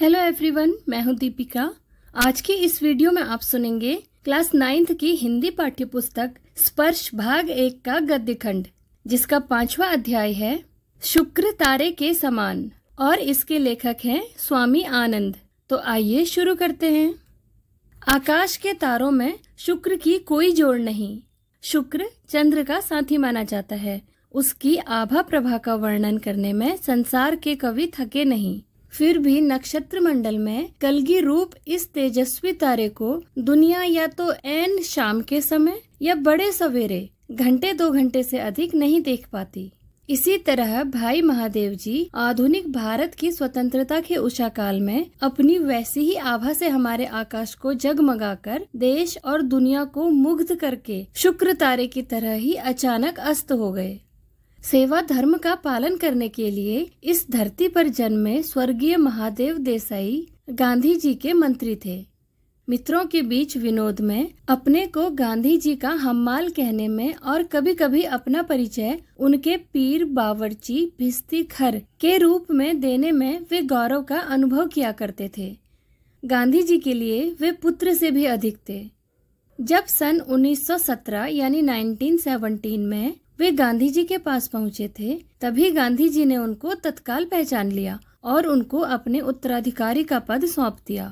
Hello everyone मैं हूं दीपिका आज की इस वीडियो में आप सुनेंगे क्लास नाइन्थ की हिंदी पाठ्य पुस्तक स्पर्श भाग एक का गद्य खंड जिसका पांचवा अध्याय है शुक्र तारे के समान और इसके लेखक हैं स्वामी आनंद तो आइए शुरू करते हैं आकाश के तारों में शुक्र की कोई जोड़ नहीं शुक्र चंद्र का साथी माना जाता है उसकी आभा प्रभा का वर्णन करने में संसार के कवि थके नहीं फिर भी नक्षत्र मंडल में कलगी रूप इस तेजस्वी तारे को दुनिया या तो एन शाम के समय या बड़े सवेरे घंटे दो घंटे से अधिक नहीं देख पाती इसी तरह भाई महादेव जी आधुनिक भारत की स्वतंत्रता के उषा काल में अपनी वैसी ही आभा से हमारे आकाश को जगमगाकर देश और दुनिया को मुग्ध करके शुक्र तारे की तरह ही अचानक अस्त हो गए सेवा धर्म का पालन करने के लिए इस धरती पर जन्मे स्वर्गीय महादेव देसाई गांधी जी के मंत्री थे मित्रों के बीच विनोद में अपने को गांधी जी का हम्माल कहने में और कभी कभी अपना परिचय उनके पीर बावर्ची भिस्ती खर के रूप में देने में वे गौरव का अनुभव किया करते थे गांधी जी के लिए वे पुत्र से भी अधिक थे जब सन 1917 यानी 1917 में वे गांधी जी के पास पहुंचे थे तभी गांधी जी ने उनको तत्काल पहचान लिया और उनको अपने उत्तराधिकारी का पद सौंप दिया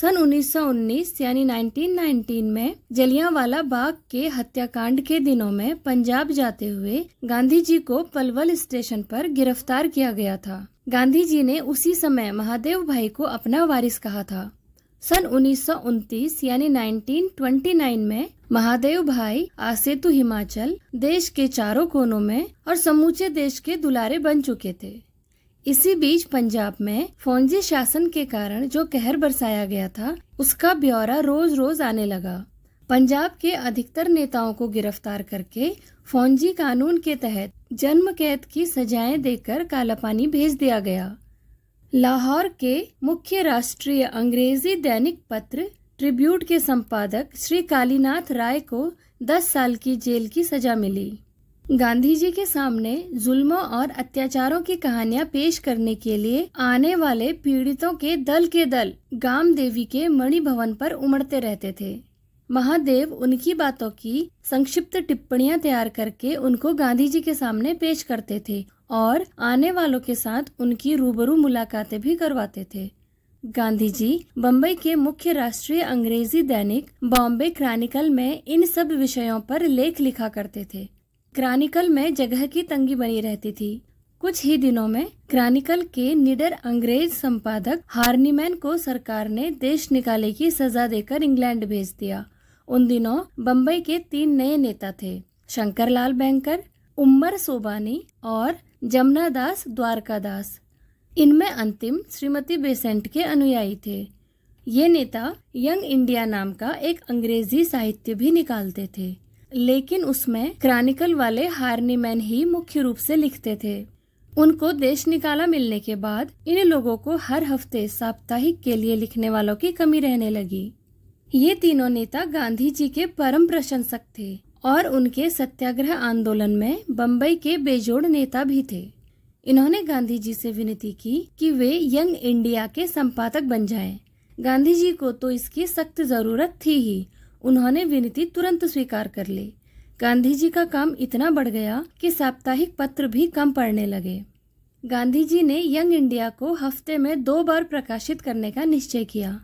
सन 1919 यानी 1919 में जलियांवाला बाग के हत्याकांड के दिनों में पंजाब जाते हुए गांधी जी को पलवल स्टेशन पर गिरफ्तार किया गया था गांधी जी ने उसी समय महादेव भाई को अपना वारिस कहा था सन उन्नीस यानी 1929 में महादेव भाई आसेतु हिमाचल देश के चारों कोनों में और समूचे देश के दुलारे बन चुके थे इसी बीच पंजाब में फौजी शासन के कारण जो कहर बरसाया गया था उसका ब्यौरा रोज रोज आने लगा पंजाब के अधिकतर नेताओं को गिरफ्तार करके फौजी कानून के तहत जन्म कैद की सजाएं देकर कालापानी भेज दिया गया लाहौर के मुख्य राष्ट्रीय अंग्रेजी दैनिक पत्र ट्रिब्यूट के संपादक श्री कालीनाथ राय को 10 साल की जेल की सजा मिली गांधी जी के सामने जुल्मों और अत्याचारों की कहानियां पेश करने के लिए आने वाले पीड़ितों के दल के दल गाम देवी के मणि भवन पर उमड़ते रहते थे महादेव उनकी बातों की संक्षिप्त टिप्पणियां तैयार करके उनको गांधी जी के सामने पेश करते थे और आने वालों के साथ उनकी रूबरू मुलाकातें भी करवाते थे गांधी जी बम्बई के मुख्य राष्ट्रीय अंग्रेजी दैनिक बॉम्बे क्रॉनिकल में इन सब विषयों पर लेख लिखा करते थे क्रॉनिकल में जगह की तंगी बनी रहती थी कुछ ही दिनों में क्रॉनिकल के निडर अंग्रेज संपादक हार्नीमैन को सरकार ने देश निकाले की सजा देकर इंग्लैंड भेज दिया उन दिनों बम्बई के तीन नए नेता थे शंकरलाल बैंकर उमर सोबानी और जमुना दास द्वारका दास इनमें अंतिम श्रीमती बेसेंट के अनुयायी थे ये नेता यंग इंडिया नाम का एक अंग्रेजी साहित्य भी निकालते थे लेकिन उसमें क्रॉनिकल वाले मैन ही मुख्य रूप से लिखते थे उनको देश निकाला मिलने के बाद इन लोगों को हर हफ्ते साप्ताहिक के लिए लिखने वालों की कमी रहने लगी ये तीनों नेता गांधी जी के परम प्रशंसक थे और उनके सत्याग्रह आंदोलन में बम्बई के बेजोड़ नेता भी थे इन्होंने गांधी जी से विनती की कि वे यंग इंडिया के संपादक बन जाएं। गांधी जी को तो इसकी सख्त जरूरत थी ही उन्होंने विनती तुरंत स्वीकार कर ली गांधी जी का काम इतना बढ़ गया कि साप्ताहिक पत्र भी कम पढ़ने लगे गांधी जी ने यंग इंडिया को हफ्ते में दो बार प्रकाशित करने का निश्चय किया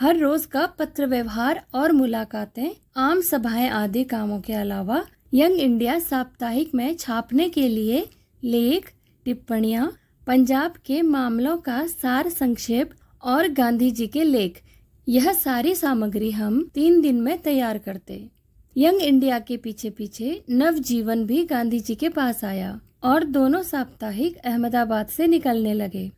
हर रोज का पत्र व्यवहार और मुलाकातें आम सभाएं आदि कामों के अलावा यंग इंडिया साप्ताहिक में छापने के लिए लेख टिप्पणियां पंजाब के मामलों का सार संक्षेप और गांधी जी के लेख यह सारी सामग्री हम तीन दिन में तैयार करते यंग इंडिया के पीछे पीछे नव जीवन भी गांधी जी के पास आया और दोनों साप्ताहिक अहमदाबाद से निकलने लगे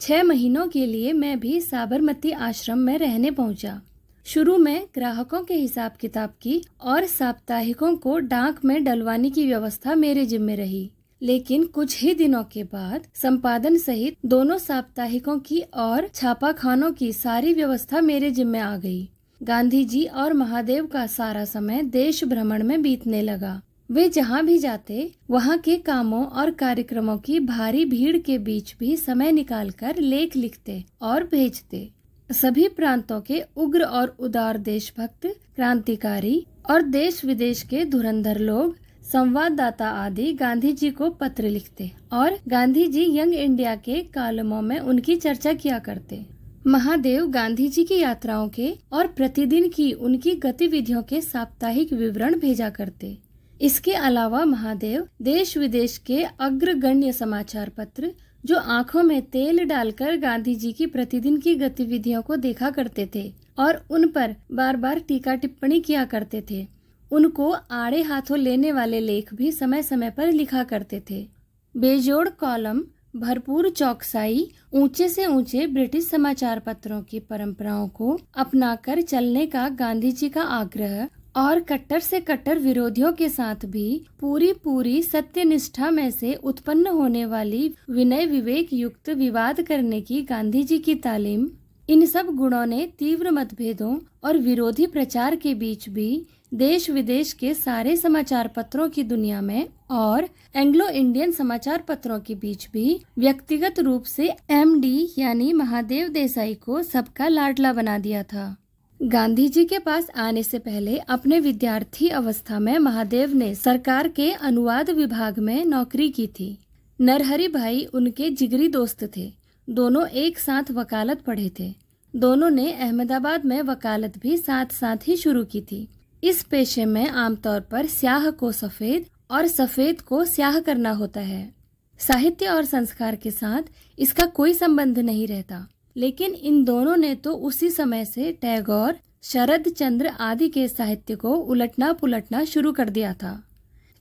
छह महीनों के लिए मैं भी साबरमती आश्रम में रहने पहुंचा। शुरू में ग्राहकों के हिसाब किताब की और साप्ताहिकों को डाक में डलवाने की व्यवस्था मेरे जिम्मे रही लेकिन कुछ ही दिनों के बाद संपादन सहित दोनों साप्ताहिकों की और छापाखानों की सारी व्यवस्था मेरे जिम्मे आ गई गांधी जी और महादेव का सारा समय देश भ्रमण में बीतने लगा वे जहाँ भी जाते वहाँ के कामों और कार्यक्रमों की भारी भीड़ के बीच भी समय निकालकर लेख लिखते और भेजते सभी प्रांतों के उग्र और उदार देशभक्त क्रांतिकारी और देश विदेश के धुरंधर लोग संवाददाता आदि गांधी जी को पत्र लिखते और गांधी जी यंग इंडिया के कालमों में उनकी चर्चा किया करते महादेव गांधी जी की यात्राओं के और प्रतिदिन की उनकी गतिविधियों के साप्ताहिक विवरण भेजा करते इसके अलावा महादेव देश विदेश के अग्रगण्य समाचार पत्र जो आंखों में तेल डालकर गांधी जी की प्रतिदिन की गतिविधियों को देखा करते थे और उन पर बार बार टीका टिप्पणी किया करते थे उनको आड़े हाथों लेने वाले लेख भी समय समय पर लिखा करते थे बेजोड़ कॉलम भरपूर चौकसाई ऊंचे से ऊंचे ब्रिटिश समाचार पत्रों की परंपराओं को अपनाकर चलने का गांधी जी का आग्रह और कट्टर से कट्टर विरोधियों के साथ भी पूरी पूरी सत्यनिष्ठा में से उत्पन्न होने वाली विनय विवेक युक्त विवाद करने की गांधी जी की तालीम इन सब गुणों ने तीव्र मतभेदों और विरोधी प्रचार के बीच भी देश विदेश के सारे समाचार पत्रों की दुनिया में और एंग्लो इंडियन समाचार पत्रों के बीच भी व्यक्तिगत रूप से एमडी यानी महादेव देसाई को सबका लाडला बना दिया था गांधी जी के पास आने से पहले अपने विद्यार्थी अवस्था में महादेव ने सरकार के अनुवाद विभाग में नौकरी की थी नरहरी भाई उनके जिगरी दोस्त थे दोनों एक साथ वकालत पढ़े थे दोनों ने अहमदाबाद में वकालत भी साथ साथ ही शुरू की थी इस पेशे में आमतौर पर स्याह को सफेद और सफेद को स्याह करना होता है साहित्य और संस्कार के साथ इसका कोई संबंध नहीं रहता लेकिन इन दोनों ने तो उसी समय से टैगोर शरद चंद्र आदि के साहित्य को उलटना पुलटना शुरू कर दिया था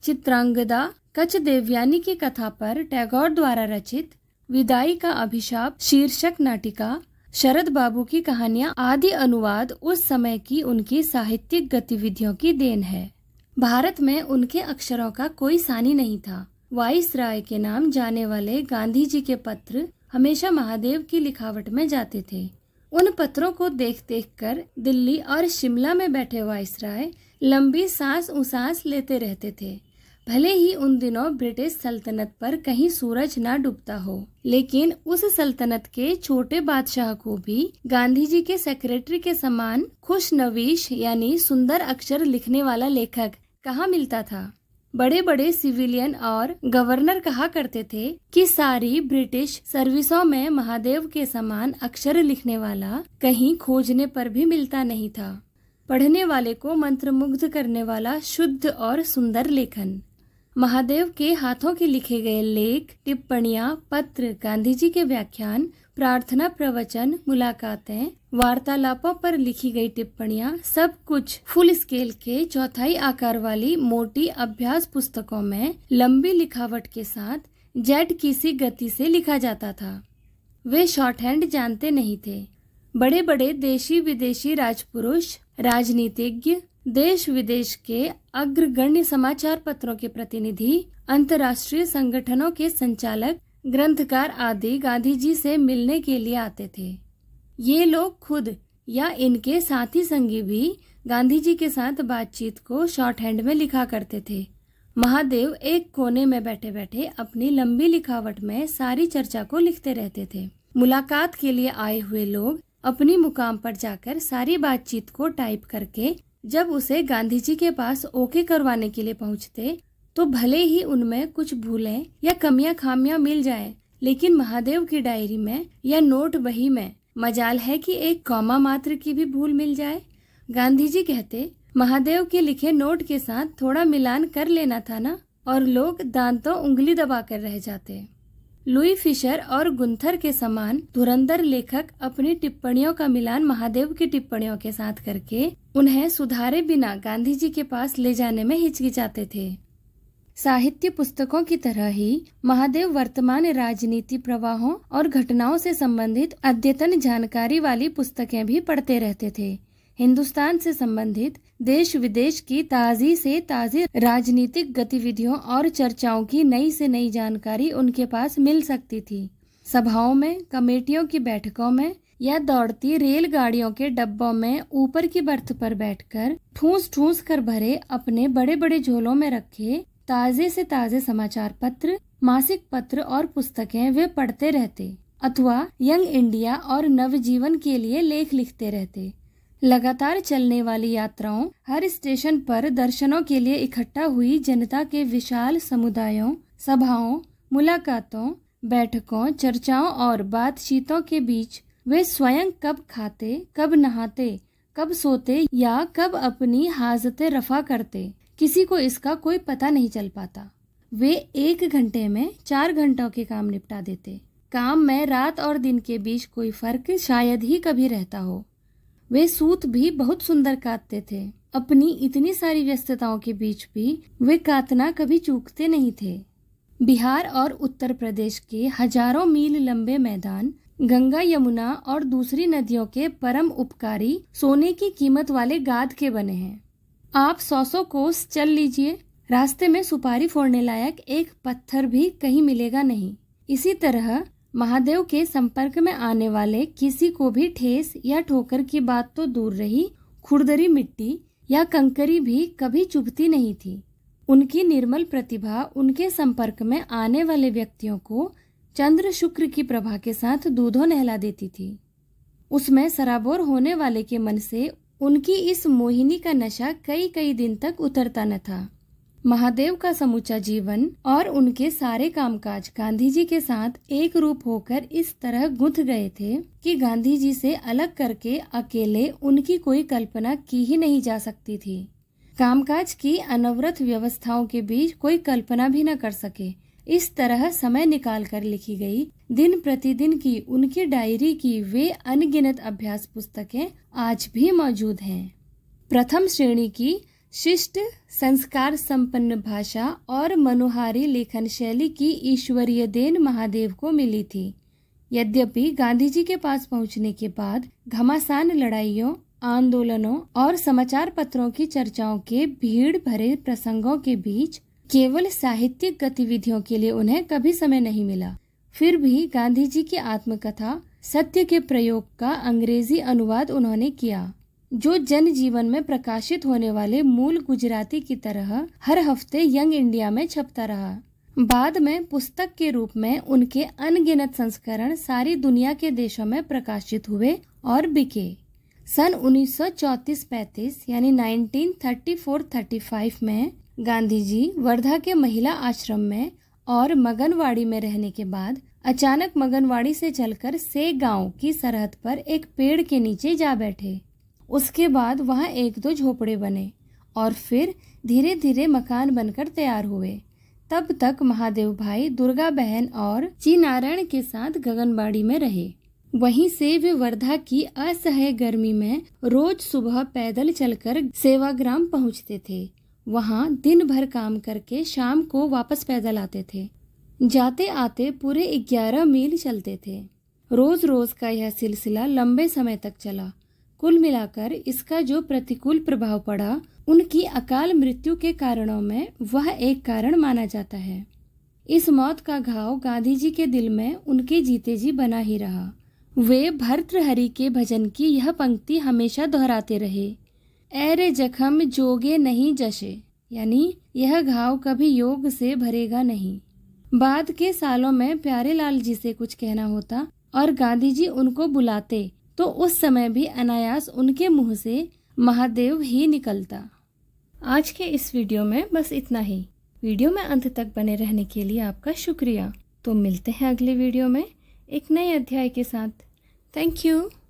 चित्रांगदा कच्छ देवयानी की कथा पर टैगोर द्वारा रचित विदाई का अभिशाप शीर्षक नाटिका शरद बाबू की कहानियां आदि अनुवाद उस समय की उनकी साहित्यिक गतिविधियों की देन है भारत में उनके अक्षरों का कोई सानी नहीं था वाइस राय के नाम जाने वाले गांधी जी के पत्र हमेशा महादेव की लिखावट में जाते थे उन पत्रों को देख देख कर दिल्ली और शिमला में बैठे वायसराय लंबी सांस उसांस लेते रहते थे भले ही उन दिनों ब्रिटिश सल्तनत पर कहीं सूरज ना डूबता हो लेकिन उस सल्तनत के छोटे बादशाह को भी गांधी जी के सेक्रेटरी के समान खुश नवीश यानी सुंदर अक्षर लिखने वाला लेखक कहाँ मिलता था बड़े बड़े सिविलियन और गवर्नर कहा करते थे कि सारी ब्रिटिश सर्विसों में महादेव के समान अक्षर लिखने वाला कहीं खोजने पर भी मिलता नहीं था पढ़ने वाले को मंत्रमुग्ध करने वाला शुद्ध और सुंदर लेखन महादेव के हाथों के लिखे गए लेख टिप्पणियां पत्र गांधी जी के व्याख्यान प्रार्थना प्रवचन मुलाकातें वार्तालापों पर लिखी गई टिप्पणियां सब कुछ फुल स्केल के चौथाई आकार वाली मोटी अभ्यास पुस्तकों में लंबी लिखावट के साथ जेट की सी गति से लिखा जाता था वे शॉर्ट हैंड जानते नहीं थे बड़े बड़े देशी विदेशी राजपुरुष राजनीतिज्ञ देश विदेश के अग्रगण्य समाचार पत्रों के प्रतिनिधि अंतर्राष्ट्रीय संगठनों के संचालक ग्रंथकार आदि गांधी जी से मिलने के लिए आते थे ये लोग खुद या इनके साथी संगी भी गांधी जी के साथ बातचीत को शॉर्ट हैंड में लिखा करते थे महादेव एक कोने में बैठे बैठे अपनी लंबी लिखावट में सारी चर्चा को लिखते रहते थे मुलाकात के लिए आए हुए लोग अपनी मुकाम पर जाकर सारी बातचीत को टाइप करके जब उसे गांधी जी के पास ओके करवाने के लिए पहुँचते तो भले ही उनमें कुछ भूलें या कमियां खामियां मिल जाएं, लेकिन महादेव की डायरी में या नोट बही में मजाल है कि एक कौमा मात्र की भी भूल मिल जाए गांधी जी कहते महादेव के लिखे नोट के साथ थोड़ा मिलान कर लेना था ना और लोग दांतों उंगली दबा कर रह जाते लुई फिशर और गुंथर के समान धुरंधर लेखक अपनी टिप्पणियों का मिलान महादेव की टिप्पणियों के साथ करके उन्हें सुधारे बिना गांधी जी के पास ले जाने में हिचकिचाते थे साहित्य पुस्तकों की तरह ही महादेव वर्तमान राजनीति प्रवाहों और घटनाओं से संबंधित अद्यतन जानकारी वाली पुस्तकें भी पढ़ते रहते थे हिंदुस्तान से संबंधित देश विदेश की ताजी से ताजी राजनीतिक गतिविधियों और चर्चाओं की नई से नई जानकारी उनके पास मिल सकती थी सभाओं में कमेटियों की बैठकों में या दौड़ती रेलगाड़ियों के डब्बों में ऊपर की बर्थ पर बैठकर ठूस ठूस कर भरे अपने बड़े बड़े झोलों में रखे ताज़े से ताज़े समाचार पत्र मासिक पत्र और पुस्तकें वे पढ़ते रहते अथवा यंग इंडिया और नवजीवन के लिए लेख लिखते रहते लगातार चलने वाली यात्राओं हर स्टेशन पर दर्शनों के लिए इकट्ठा हुई जनता के विशाल समुदायों सभाओं मुलाकातों बैठकों चर्चाओं और बातचीतों के बीच वे स्वयं कब खाते कब नहाते कब सोते या कब अपनी हाजत रफा करते किसी को इसका कोई पता नहीं चल पाता वे एक घंटे में चार घंटों के काम निपटा देते काम में रात और दिन के बीच कोई फर्क शायद ही कभी रहता हो वे सूत भी बहुत सुंदर काटते थे अपनी इतनी सारी व्यस्तताओं के बीच भी वे कातना कभी चूकते नहीं थे बिहार और उत्तर प्रदेश के हजारों मील लंबे मैदान गंगा यमुना और दूसरी नदियों के परम उपकारी सोने की कीमत वाले गाद के बने हैं आप सौ सौ कोस चल लीजिए रास्ते में सुपारी फोड़ने लायक एक पत्थर भी कहीं मिलेगा नहीं इसी तरह महादेव के संपर्क में आने वाले किसी को भी ठेस या ठोकर की बात तो दूर रही खुरदरी मिट्टी या कंकरी भी कभी चुभती नहीं थी उनकी निर्मल प्रतिभा उनके संपर्क में आने वाले व्यक्तियों को चंद्र शुक्र की प्रभा के साथ दूधो नहला देती थी उसमें सराबोर होने वाले के मन से उनकी इस मोहिनी का नशा कई कई दिन तक उतरता न था महादेव का समूचा जीवन और उनके सारे कामकाज गांधी जी के साथ एक रूप होकर इस तरह गुंथ गए थे कि गांधी जी से अलग करके अकेले उनकी कोई कल्पना की ही नहीं जा सकती थी कामकाज की अनवरत व्यवस्थाओं के बीच कोई कल्पना भी न कर सके इस तरह समय निकाल कर लिखी गई दिन प्रतिदिन की उनकी डायरी की वे अनगिनत अभ्यास पुस्तकें आज भी मौजूद हैं प्रथम श्रेणी की शिष्ट संस्कार संपन्न भाषा और मनोहारी लेखन शैली की ईश्वरीय देन महादेव को मिली थी यद्यपि गांधी जी के पास पहुंचने के बाद घमासान लड़ाइयों आंदोलनों और समाचार पत्रों की चर्चाओं के भीड़ भरे प्रसंगों के बीच केवल साहित्यिक गतिविधियों के लिए उन्हें कभी समय नहीं मिला फिर भी गांधी जी की आत्मकथा सत्य के प्रयोग का अंग्रेजी अनुवाद उन्होंने किया जो जन जीवन में प्रकाशित होने वाले मूल गुजराती की तरह हर हफ्ते यंग इंडिया में छपता रहा बाद में पुस्तक के रूप में उनके अनगिनत संस्करण सारी दुनिया के देशों में प्रकाशित हुए और बिके सन 1934-35 यानी 1934-35 में गांधी जी वर्धा के महिला आश्रम में और मगनवाड़ी में रहने के बाद अचानक मगनवाड़ी से चलकर से गांव की सरहद पर एक पेड़ के नीचे जा बैठे उसके बाद वहां एक दो झोपड़े बने और फिर धीरे धीरे मकान बनकर तैयार हुए तब तक महादेव भाई दुर्गा बहन और ची नारायण के साथ गगनबाड़ी में रहे वहीं से वे वर्धा की असहय गर्मी में रोज सुबह पैदल चलकर सेवाग्राम पहुंचते थे वहाँ दिन भर काम करके शाम को वापस पैदल आते थे जाते आते पूरे ग्यारह मील चलते थे रोज रोज का यह सिलसिला लंबे समय तक चला कुल मिलाकर इसका जो प्रतिकूल प्रभाव पड़ा उनकी अकाल मृत्यु के कारणों में वह एक कारण माना जाता है इस मौत का घाव गांधी जी के दिल में उनके जीते जी बना ही रहा वे भर्तृहरि के भजन की यह पंक्ति हमेशा दोहराते रहे ऐरे जखम जोगे नहीं जशे यानी यह घाव कभी योग से भरेगा नहीं बाद के सालों में प्यारे लाल जी से कुछ कहना होता और गांधी जी उनको बुलाते तो उस समय भी अनायास उनके मुंह से महादेव ही निकलता आज के इस वीडियो में बस इतना ही वीडियो में अंत तक बने रहने के लिए आपका शुक्रिया तो मिलते हैं अगले वीडियो में एक नए अध्याय के साथ थैंक यू